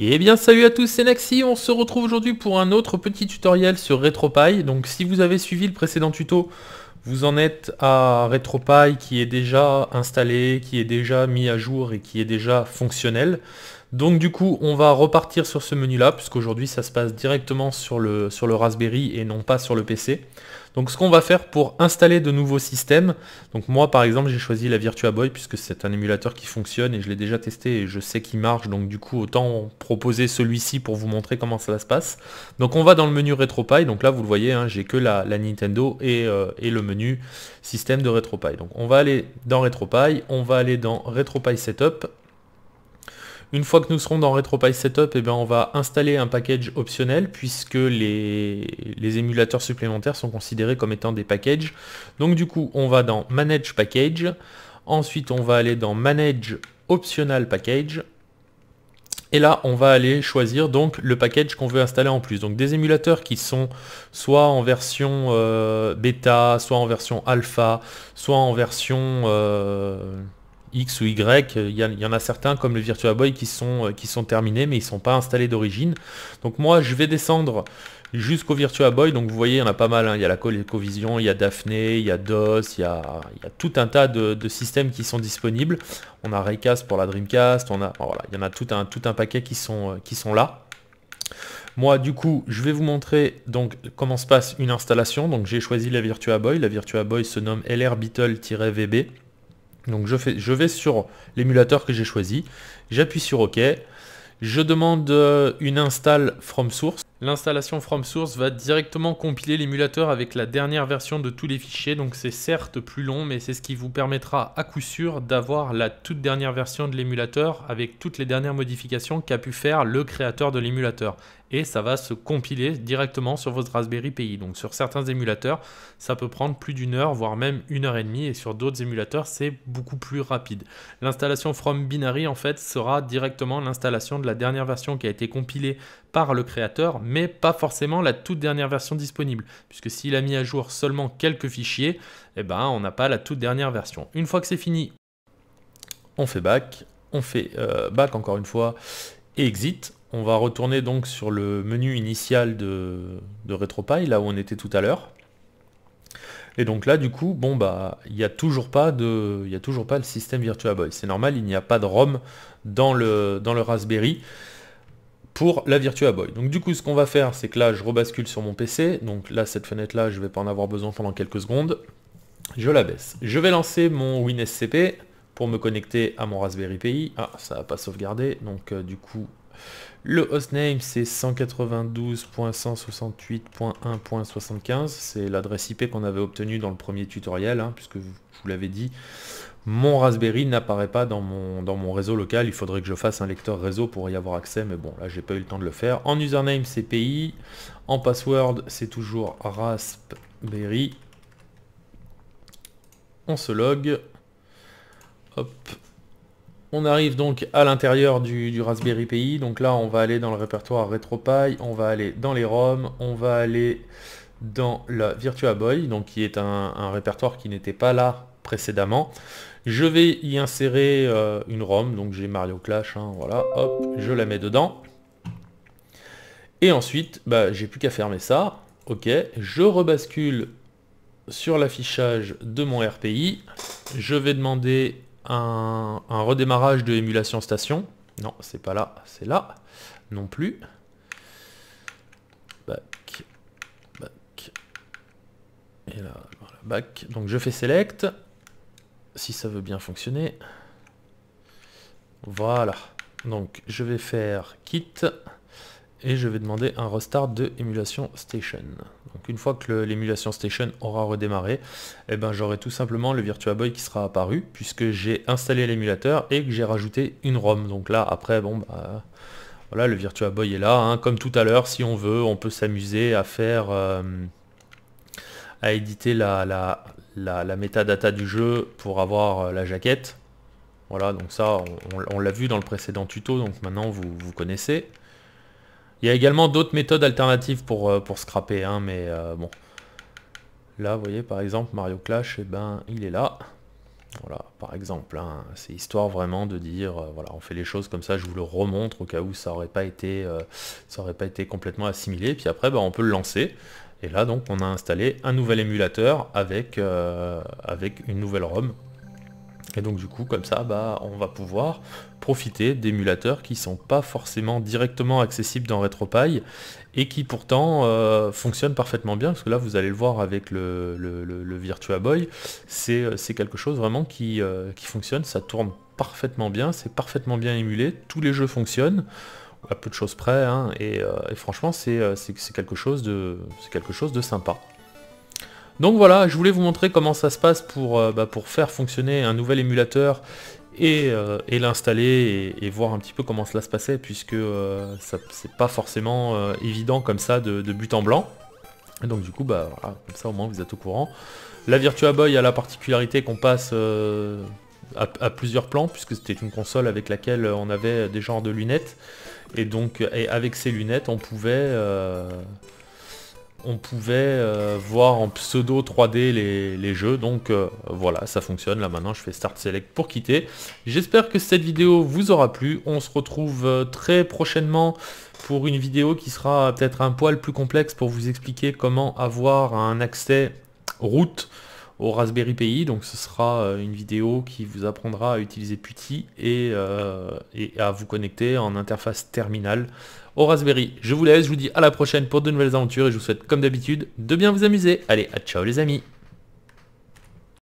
Et eh bien salut à tous, c'est Naxi, on se retrouve aujourd'hui pour un autre petit tutoriel sur RetroPie. Donc si vous avez suivi le précédent tuto, vous en êtes à RetroPie qui est déjà installé, qui est déjà mis à jour et qui est déjà fonctionnel. Donc du coup, on va repartir sur ce menu-là, puisqu'aujourd'hui, ça se passe directement sur le, sur le Raspberry et non pas sur le PC. Donc ce qu'on va faire pour installer de nouveaux systèmes, donc moi par exemple j'ai choisi la Virtua Boy puisque c'est un émulateur qui fonctionne et je l'ai déjà testé et je sais qu'il marche, donc du coup autant proposer celui-ci pour vous montrer comment ça se passe. Donc on va dans le menu RetroPie, donc là vous le voyez, hein, j'ai que la, Nintendo et, euh, et, le menu système de RetroPie. Donc on va aller dans RetroPie, on va aller dans RetroPie Setup une fois que nous serons dans RetroPie Setup, eh ben, on va installer un package optionnel puisque les, émulateurs supplémentaires sont considérés comme étant des packages. Donc du coup, on va dans Manage Package. Ensuite, on va aller dans Manage Optional Package. Et là, on va aller choisir donc le package qu'on veut installer en plus. Donc des émulateurs qui sont soit en version euh, bêta, soit en version alpha, soit en version... Euh, X ou Y, il y, en a certains comme le Virtua Boy qui sont, euh, qui sont terminés mais ils ne sont pas installés d'origine. Donc moi je vais descendre jusqu'au Virtua Boy, donc vous voyez il y en a pas mal, hein. il y a la ColecoVision, il y a Daphné, il y a DOS, il y a, tout un tas de, systèmes qui sont disponibles. On a Raycast pour la Dreamcast, on a, voilà, il y en a tout un, tout un paquet qui sont, euh, qui sont là. Moi, du coup, je vais vous montrer donc comment se passe une installation. Donc, j'ai choisi la Virtua Boy. La Virtua Boy se nomme LR Beetle-VB. Donc je, fais, je vais sur l'émulateur que j'ai choisi, j'appuie sur OK, je demande euh, une install from source. L'installation from source va directement compiler l'émulateur avec la dernière version de tous les fichiers, donc c'est certes plus long, mais c'est ce qui vous permettra à coup sûr d'avoir la toute dernière version de l'émulateur avec toutes les dernières modifications qu'a pu faire le créateur de l'émulateur et ça va se compiler directement sur votre Raspberry Pi. Donc sur certains émulateurs, ça peut prendre plus d'une heure, voire même une heure et demie, et sur d'autres émulateurs, c'est beaucoup plus rapide. L'installation From Binary, en fait, sera directement l'installation de la dernière version qui a été compilée par le créateur, mais pas forcément la toute dernière version disponible, puisque s'il a mis à jour seulement quelques fichiers, eh ben, on n'a pas la toute dernière version. Une fois que c'est fini, on fait back, on fait euh, back encore une fois, et exit, on va retourner donc sur le menu initial de, de RetroPie, là où on était tout à l'heure. Et donc là, du coup, bon bah, il n'y a toujours pas de, il a toujours pas le système Virtual Boy. C'est normal, il n'y a pas de ROM dans le, dans le Raspberry pour la Virtua Boy. Donc du coup, ce qu'on va faire, c'est que là, je rebascule sur mon PC. Donc là, cette fenêtre-là, je ne vais pas en avoir besoin pendant quelques secondes. Je la baisse. Je vais lancer mon WinSCP pour me connecter à mon Raspberry Pi. Ah, ça n'a pas sauvegardé, donc euh, du coup, le hostname c'est 192.168.1.75, c'est l'adresse IP qu'on avait obtenue dans le premier tutoriel, hein, puisque je vous l'avais dit, mon Raspberry n'apparaît pas dans mon, dans mon réseau local, il faudrait que je fasse un lecteur réseau pour y avoir accès, mais bon là j'ai pas eu le temps de le faire. En username c'est pi, en password c'est toujours Raspberry, on se log, hop, on arrive donc à l'intérieur du, Raspberry Pi. Donc là, on va aller dans le répertoire RetroPie, on va aller dans les ROM, on va aller dans la Virtua Boy, donc qui est un, répertoire qui n'était pas là précédemment. Je vais y insérer euh, une ROM, donc j'ai Mario Clash, hein, voilà, hop, je la mets dedans. Et ensuite, bah, j'ai plus qu'à fermer ça. Ok, je rebascule sur l'affichage de mon RPI. Je vais demander un, redémarrage de émulation station. Non, c'est pas là, c'est là. Non plus. Back, back. Et là, back. Donc je fais select. Si ça veut bien fonctionner. Voilà. Donc je vais faire kit. Et je vais demander un restart de émulation station. Donc une fois que l'émulation station aura redémarré, eh ben j'aurai tout simplement le Virtua Boy qui sera apparu puisque j'ai installé l'émulateur et que j'ai rajouté une ROM. Donc là après bon bah voilà le Virtua Boy est là. Hein. Comme tout à l'heure, si on veut, on peut s'amuser à faire euh, à éditer la, la, metadata du jeu pour avoir euh, la jaquette. Voilà, donc ça, on, on l'a vu dans le précédent tuto, donc maintenant vous, vous connaissez. Il y a également d'autres méthodes alternatives pour, euh, pour scraper, hein, mais euh, bon. Là, vous voyez, par exemple, Mario Clash, et eh ben, il est là. Voilà, par exemple, hein. c'est histoire vraiment de dire, euh, voilà, on fait les choses comme ça, je vous le remontre au cas où ça aurait pas été, ça aurait pas été complètement assimilé, puis après, ben, on peut le lancer. Et là, donc, on a installé un nouvel émulateur avec, avec une nouvelle ROM et donc du coup, comme ça, bah, on va pouvoir profiter d'émulateurs qui ne sont pas forcément directement accessibles dans RetroPie et qui pourtant euh, fonctionnent parfaitement bien, parce que là, vous allez le voir avec le, le, Virtua Boy, euh, c'est quelque chose vraiment euh, qui, fonctionne, ça tourne parfaitement bien, c'est parfaitement bien émulé, tous les jeux fonctionnent à peu de choses près, hein, et, franchement c'est quelque, quelque chose de sympa. Donc voilà, je voulais vous montrer comment ça se passe pour, euh, bah, pour faire fonctionner un nouvel émulateur et, euh, l'installer et, voir un petit peu comment cela se passait puisque euh, ça c'est pas forcément évident comme ça de, but en blanc. donc du coup, bah, comme ça au moins vous êtes au courant. La Virtua Boy a la particularité qu'on passe à, plusieurs plans puisque c'était une console avec laquelle on avait des genres de lunettes. Et donc avec ces lunettes, on pouvait on pouvait euh, voir en pseudo 3D les, jeux. Donc euh, voilà, ça fonctionne. Là maintenant, je fais Start Select pour quitter. J'espère que cette vidéo vous aura plu. On se retrouve euh, très prochainement pour une vidéo qui sera peut-être un poil plus complexe pour vous expliquer comment avoir un accès route au Raspberry Pi. Donc ce sera euh, une vidéo qui vous apprendra à utiliser Putty et, euh, et à vous connecter en interface terminale au Raspberry. Je vous laisse, je vous dis à la prochaine pour de nouvelles aventures et je vous souhaite comme d'habitude de bien vous amuser. Allez, à ciao les amis